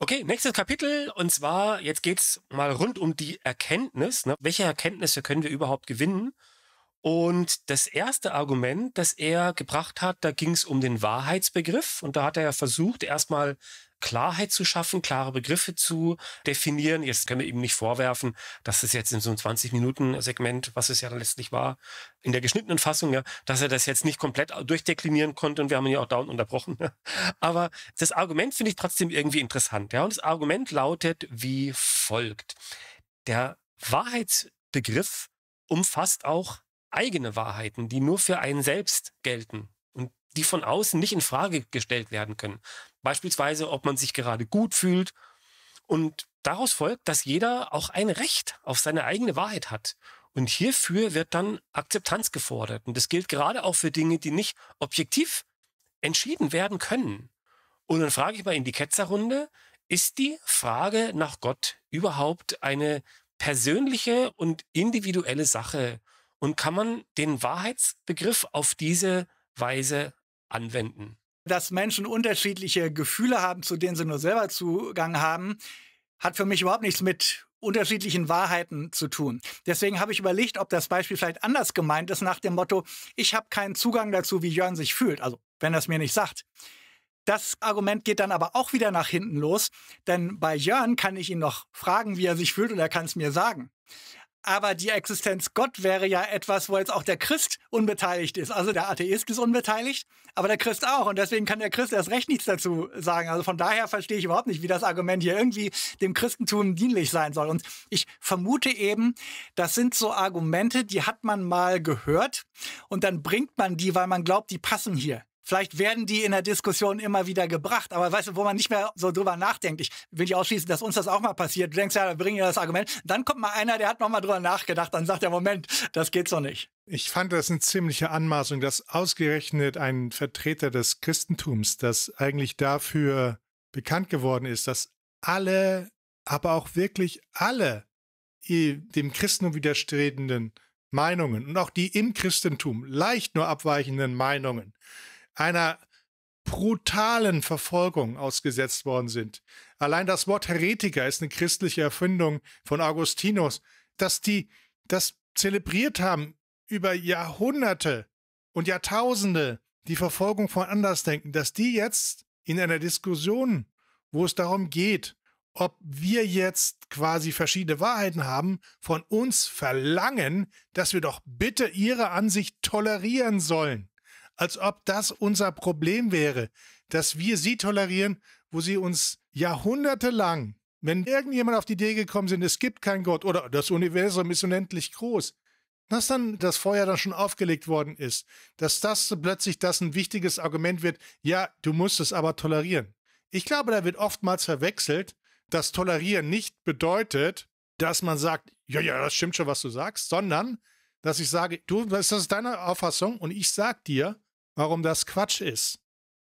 Okay, nächstes Kapitel und zwar jetzt geht's mal rund um die Erkenntnis. Ne? Welche Erkenntnisse können wir überhaupt gewinnen? Und das erste Argument, das er gebracht hat, da ging es um den Wahrheitsbegriff. Und da hat er ja versucht, erstmal Klarheit zu schaffen, klare Begriffe zu definieren. Jetzt können wir ihm nicht vorwerfen, dass es jetzt in so einem 20-Minuten-Segment, was es ja dann letztlich war, in der geschnittenen Fassung, ja, dass er das jetzt nicht komplett durchdeklinieren konnte und wir haben ihn ja auch dauernd unterbrochen. Aber das Argument finde ich trotzdem irgendwie interessant. Ja, und das Argument lautet wie folgt. Der Wahrheitsbegriff umfasst auch eigene Wahrheiten, die nur für einen selbst gelten und die von außen nicht in Frage gestellt werden können. Beispielsweise, ob man sich gerade gut fühlt und daraus folgt, dass jeder auch ein Recht auf seine eigene Wahrheit hat. Und hierfür wird dann Akzeptanz gefordert. Und das gilt gerade auch für Dinge, die nicht objektiv entschieden werden können. Und dann frage ich mal in die Ketzerrunde, ist die Frage nach Gott überhaupt eine persönliche und individuelle Sache? und kann man den Wahrheitsbegriff auf diese Weise anwenden. Dass Menschen unterschiedliche Gefühle haben, zu denen sie nur selber Zugang haben, hat für mich überhaupt nichts mit unterschiedlichen Wahrheiten zu tun. Deswegen habe ich überlegt, ob das Beispiel vielleicht anders gemeint ist, nach dem Motto, ich habe keinen Zugang dazu, wie Jörn sich fühlt, also wenn er es mir nicht sagt. Das Argument geht dann aber auch wieder nach hinten los, denn bei Jörn kann ich ihn noch fragen, wie er sich fühlt und er kann es mir sagen aber die Existenz Gott wäre ja etwas, wo jetzt auch der Christ unbeteiligt ist. Also der Atheist ist unbeteiligt, aber der Christ auch. Und deswegen kann der Christ erst recht nichts dazu sagen. Also von daher verstehe ich überhaupt nicht, wie das Argument hier irgendwie dem Christentum dienlich sein soll. Und ich vermute eben, das sind so Argumente, die hat man mal gehört und dann bringt man die, weil man glaubt, die passen hier. Vielleicht werden die in der Diskussion immer wieder gebracht, aber weißt du, wo man nicht mehr so drüber nachdenkt. Ich will nicht ausschließen, dass uns das auch mal passiert. Du denkst ja, bring ihr das Argument. Dann kommt mal einer, der hat nochmal drüber nachgedacht, dann sagt er, Moment, das geht so nicht. Ich fand das eine ziemliche Anmaßung, dass ausgerechnet ein Vertreter des Christentums, das eigentlich dafür bekannt geworden ist, dass alle, aber auch wirklich alle dem Christentum widerstrebenden Meinungen und auch die im Christentum leicht nur abweichenden Meinungen einer brutalen Verfolgung ausgesetzt worden sind. Allein das Wort Heretiker ist eine christliche Erfindung von Augustinus, dass die das zelebriert haben über Jahrhunderte und Jahrtausende, die Verfolgung von Andersdenken, dass die jetzt in einer Diskussion, wo es darum geht, ob wir jetzt quasi verschiedene Wahrheiten haben, von uns verlangen, dass wir doch bitte ihre Ansicht tolerieren sollen als ob das unser Problem wäre, dass wir sie tolerieren, wo sie uns jahrhundertelang, wenn irgendjemand auf die Idee gekommen sind, es gibt keinen Gott oder das Universum ist unendlich groß, dass dann das Feuer dann schon aufgelegt worden ist, dass das plötzlich das ein wichtiges Argument wird, ja, du musst es aber tolerieren. Ich glaube, da wird oftmals verwechselt, dass tolerieren nicht bedeutet, dass man sagt, ja, ja, das stimmt schon, was du sagst, sondern dass ich sage, du, das ist deine Auffassung und ich sag dir, warum das Quatsch ist.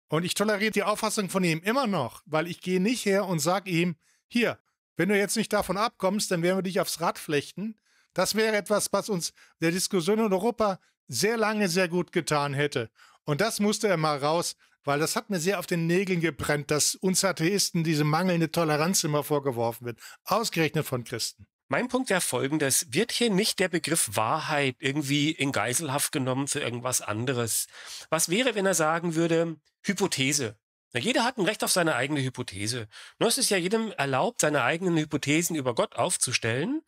Und ich toleriere die Auffassung von ihm immer noch, weil ich gehe nicht her und sage ihm, hier, wenn du jetzt nicht davon abkommst, dann werden wir dich aufs Rad flechten. Das wäre etwas, was uns der Diskussion in Europa sehr lange sehr gut getan hätte. Und das musste er mal raus, weil das hat mir sehr auf den Nägeln gebrennt, dass uns Atheisten diese mangelnde Toleranz immer vorgeworfen wird, ausgerechnet von Christen. Mein Punkt wäre folgendes. Wird hier nicht der Begriff Wahrheit irgendwie in Geiselhaft genommen für irgendwas anderes? Was wäre, wenn er sagen würde, Hypothese? Na, jeder hat ein Recht auf seine eigene Hypothese. Nur es ist ja jedem erlaubt, seine eigenen Hypothesen über Gott aufzustellen.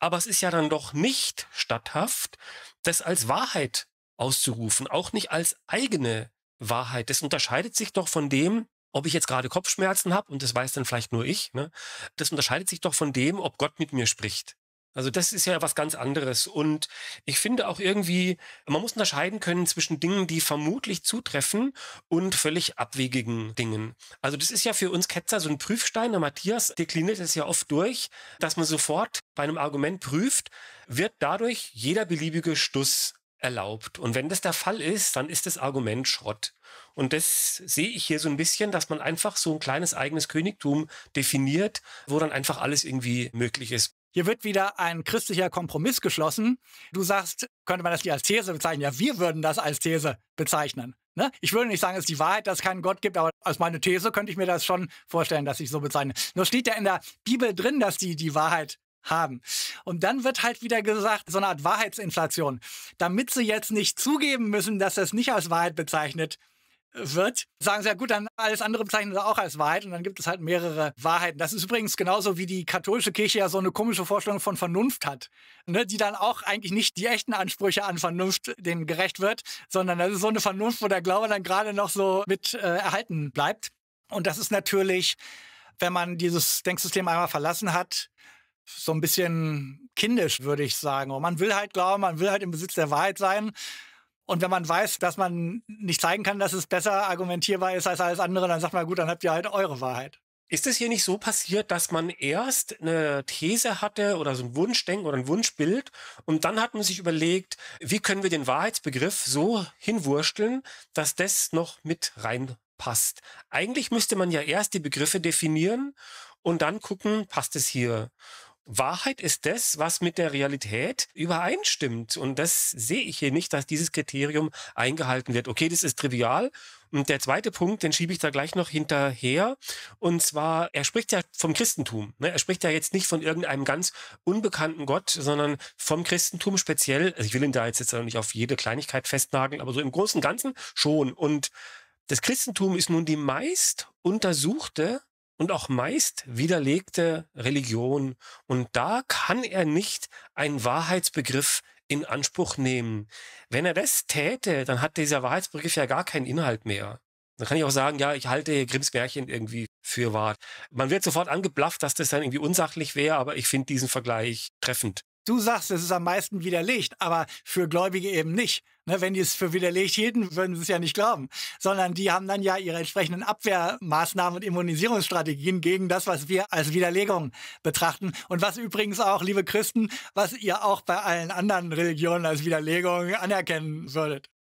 Aber es ist ja dann doch nicht statthaft, das als Wahrheit auszurufen, auch nicht als eigene Wahrheit. Das unterscheidet sich doch von dem, ob ich jetzt gerade Kopfschmerzen habe, und das weiß dann vielleicht nur ich, ne, das unterscheidet sich doch von dem, ob Gott mit mir spricht. Also das ist ja was ganz anderes. Und ich finde auch irgendwie, man muss unterscheiden können zwischen Dingen, die vermutlich zutreffen und völlig abwegigen Dingen. Also das ist ja für uns Ketzer so ein Prüfstein. Der Matthias dekliniert es ja oft durch, dass man sofort bei einem Argument prüft, wird dadurch jeder beliebige Stuss erlaubt. Und wenn das der Fall ist, dann ist das Argument Schrott. Und das sehe ich hier so ein bisschen, dass man einfach so ein kleines eigenes Königtum definiert, wo dann einfach alles irgendwie möglich ist. Hier wird wieder ein christlicher Kompromiss geschlossen. Du sagst, könnte man das nicht als These bezeichnen? Ja, wir würden das als These bezeichnen. Ne? Ich würde nicht sagen, es ist die Wahrheit, dass es keinen Gott gibt, aber als meine These könnte ich mir das schon vorstellen, dass ich so bezeichne. Nur steht ja in der Bibel drin, dass die die Wahrheit haben. Und dann wird halt wieder gesagt, so eine Art Wahrheitsinflation. Damit sie jetzt nicht zugeben müssen, dass das nicht als Wahrheit bezeichnet wird, sagen sie ja gut, dann alles andere bezeichnen sie auch als Wahrheit und dann gibt es halt mehrere Wahrheiten. Das ist übrigens genauso wie die katholische Kirche ja so eine komische Vorstellung von Vernunft hat, ne, die dann auch eigentlich nicht die echten Ansprüche an Vernunft denen gerecht wird, sondern das ist so eine Vernunft, wo der Glaube dann gerade noch so mit äh, erhalten bleibt. Und das ist natürlich, wenn man dieses Denksystem einmal verlassen hat, so ein bisschen kindisch, würde ich sagen. Und man will halt glauben, man will halt im Besitz der Wahrheit sein. Und wenn man weiß, dass man nicht zeigen kann, dass es besser argumentierbar ist als alles andere, dann sagt man, gut, dann habt ihr halt eure Wahrheit. Ist es hier nicht so passiert, dass man erst eine These hatte oder so ein Wunschdenken oder ein Wunschbild und dann hat man sich überlegt, wie können wir den Wahrheitsbegriff so hinwursteln, dass das noch mit reinpasst? Eigentlich müsste man ja erst die Begriffe definieren und dann gucken, passt es hier. Wahrheit ist das, was mit der Realität übereinstimmt. Und das sehe ich hier nicht, dass dieses Kriterium eingehalten wird. Okay, das ist trivial. Und der zweite Punkt, den schiebe ich da gleich noch hinterher. Und zwar, er spricht ja vom Christentum. Ne? Er spricht ja jetzt nicht von irgendeinem ganz unbekannten Gott, sondern vom Christentum speziell. Also ich will ihn da jetzt, jetzt nicht auf jede Kleinigkeit festnageln, aber so im Großen und Ganzen schon. Und das Christentum ist nun die meist untersuchte und auch meist widerlegte Religion. Und da kann er nicht einen Wahrheitsbegriff in Anspruch nehmen. Wenn er das täte, dann hat dieser Wahrheitsbegriff ja gar keinen Inhalt mehr. Dann kann ich auch sagen, ja, ich halte Grimms Märchen irgendwie für wahr. Man wird sofort angeblafft, dass das dann irgendwie unsachlich wäre, aber ich finde diesen Vergleich treffend. Du sagst, es ist am meisten widerlegt, aber für Gläubige eben nicht. Ne, wenn die es für widerlegt hielten, würden sie es ja nicht glauben. Sondern die haben dann ja ihre entsprechenden Abwehrmaßnahmen und Immunisierungsstrategien gegen das, was wir als Widerlegung betrachten. Und was übrigens auch, liebe Christen, was ihr auch bei allen anderen Religionen als Widerlegung anerkennen würdet.